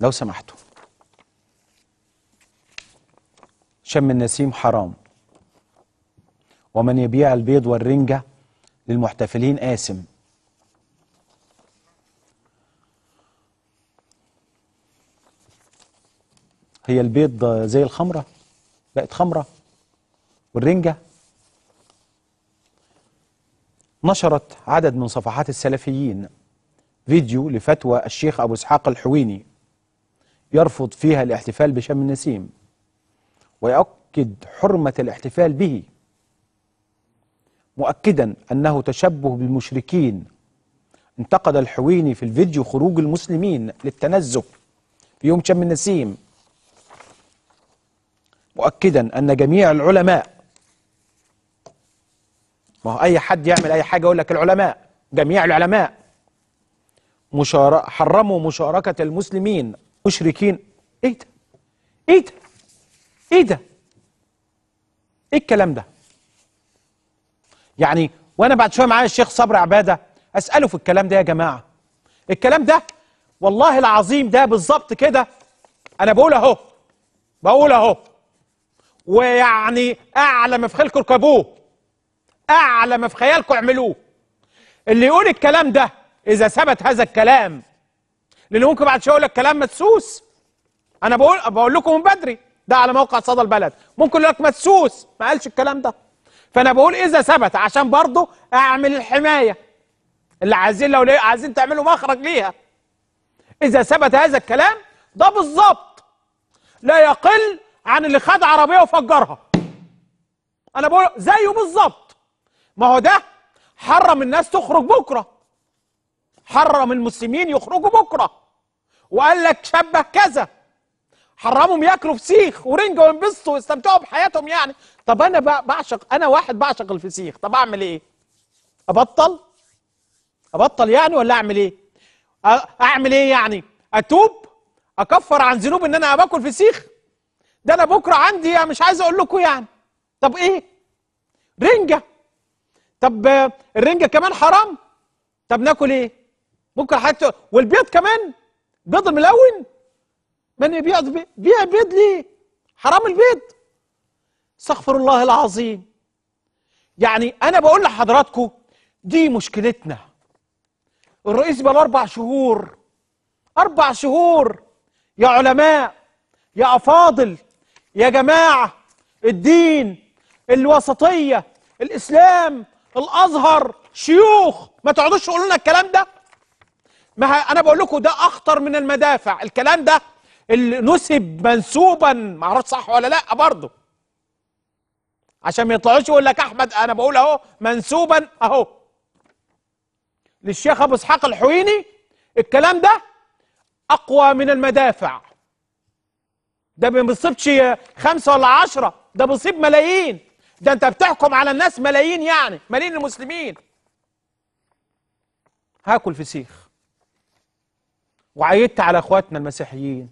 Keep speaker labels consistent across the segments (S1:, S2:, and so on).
S1: لو سمحتوا شم النسيم حرام ومن يبيع البيض والرنجة للمحتفلين آثم هي البيض زي الخمرة بقت خمرة والرنجة نشرت عدد من صفحات السلفيين فيديو لفتوى الشيخ أبو إسحاق الحويني يرفض فيها الاحتفال بشم النسيم ويؤكد حرمة الاحتفال به مؤكدا أنه تشبه بالمشركين انتقد الحويني في الفيديو خروج المسلمين للتنزه في يوم شم النسيم مؤكدا أن جميع العلماء ما هو أي حد يعمل أي حاجة يقول لك العلماء جميع العلماء مشار... حرموا مشاركة المسلمين مشركين ايه ده ايه ده ايه ده ايه الكلام ده يعني وانا بعد شويه معايا الشيخ صبر عباده اساله في الكلام ده يا جماعه الكلام ده والله العظيم ده بالظبط كده انا بقول اهو بقول اهو ويعني اعلى ما في خيالكم اركبوه اعلى ما في خيالكم اعملوه اللي يقول الكلام ده اذا ثبت هذا الكلام لان ممكن بعد شويه اقول لك كلام مدسوس انا بقول بقول لكم من بدري ده على موقع صدى البلد ممكن يقول لك مدسوس ما قالش الكلام ده فانا بقول اذا ثبت عشان برضه اعمل الحمايه اللي عايزين لو عايزين تعملوا مخرج ليها اذا ثبت هذا الكلام ده بالظبط لا يقل عن اللي خد عربيه وفجرها انا بقول زيه بالظبط ما هو ده حرم الناس تخرج بكره حرم المسلمين يخرجوا بكره وقال لك شبه كذا حرمهم ياكلوا فسيخ ورنجه وينبسطوا ويستمتعوا بحياتهم يعني طب انا بعشق انا واحد بعشق الفسيخ طب اعمل ايه ابطل ابطل يعني ولا اعمل ايه اعمل ايه يعني اتوب اكفر عن ذنوب ان انا باكل فسيخ ده انا بكره عندي مش عايز اقول لكم يعني طب ايه رنجه طب الرنجه كمان حرام طب ناكل ايه ممكن حتى والبيض كمان بيض الملون من بيض بيع بيض ليه حرام البيض استغفر الله العظيم يعني انا بقول لحضراتكم دي مشكلتنا الرئيس بقى اربع شهور اربع شهور يا علماء يا افاضل يا جماعه الدين الوسطيه الاسلام الازهر شيوخ ما تقعدوش تقولوا لنا الكلام ده ما انا بقول لكم ده اخطر من المدافع الكلام ده اللي نسب منسوبا ما اعرفش صح ولا لا برضه عشان ما يطلعوش يقول لك احمد انا بقول اهو منسوبا اهو للشيخ ابو اسحاق الحويني الكلام ده اقوى من المدافع ده ما بيصيبش خمسه ولا عشره ده بيصيب ملايين ده انت بتحكم على الناس ملايين يعني ملايين المسلمين هاكل فسيخ وعيدت على اخواتنا المسيحيين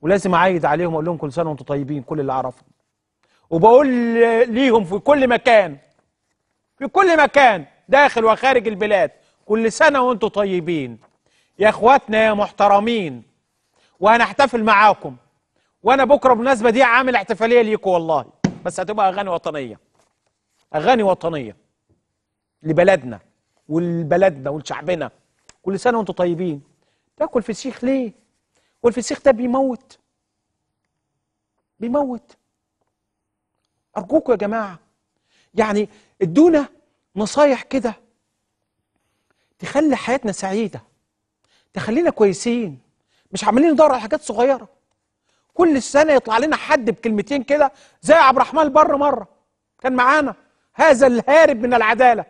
S1: ولازم اعيد عليهم اقول لهم كل سنه وانتم طيبين كل اللي اعرفه وبقول ليهم في كل مكان في كل مكان داخل وخارج البلاد كل سنه وانتم طيبين يا اخواتنا يا محترمين وهنحتفل معاكم وانا بكره بالمناسبه دي عامل احتفاليه ليكم والله بس هتبقى اغاني وطنيه اغاني وطنيه لبلدنا ولبلدنا ولشعبنا كل سنه وانتم طيبين تاكل فسيخ ليه والفسيخ ده بيموت بيموت ارجوكم يا جماعه يعني ادونا نصايح كده تخلي حياتنا سعيده تخلينا كويسين مش عمالين ندور على حاجات صغيره كل سنه يطلع لنا حد بكلمتين كده زي عبد الرحمن البر مره كان معانا هذا الهارب من العداله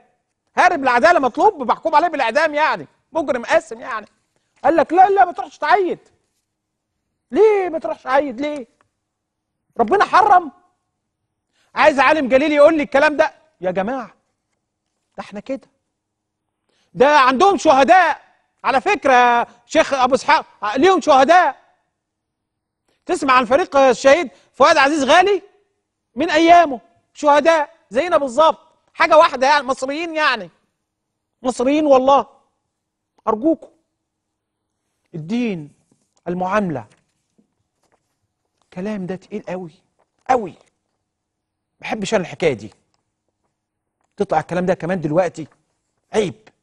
S1: هارب العداله مطلوب محكوم عليه بالاعدام يعني مجرم قاسم يعني قال لك لا لا ما تروحش تعيد ليه ما تروحش تعيد ليه ربنا حرم عايز عالم جليل يقول لي الكلام ده يا جماعه ده احنا كده ده عندهم شهداء على فكره يا شيخ ابو اسحاق ليهم شهداء تسمع عن فريق الشهيد فؤاد عزيز غالي من ايامه شهداء زينا بالظبط حاجه واحده يعني مصريين يعني مصريين والله ارجوكم الدين المعاملة كلام ده تقيل قوي قوي بحبش انا الحكايه دي تطلع الكلام ده كمان دلوقتي عيب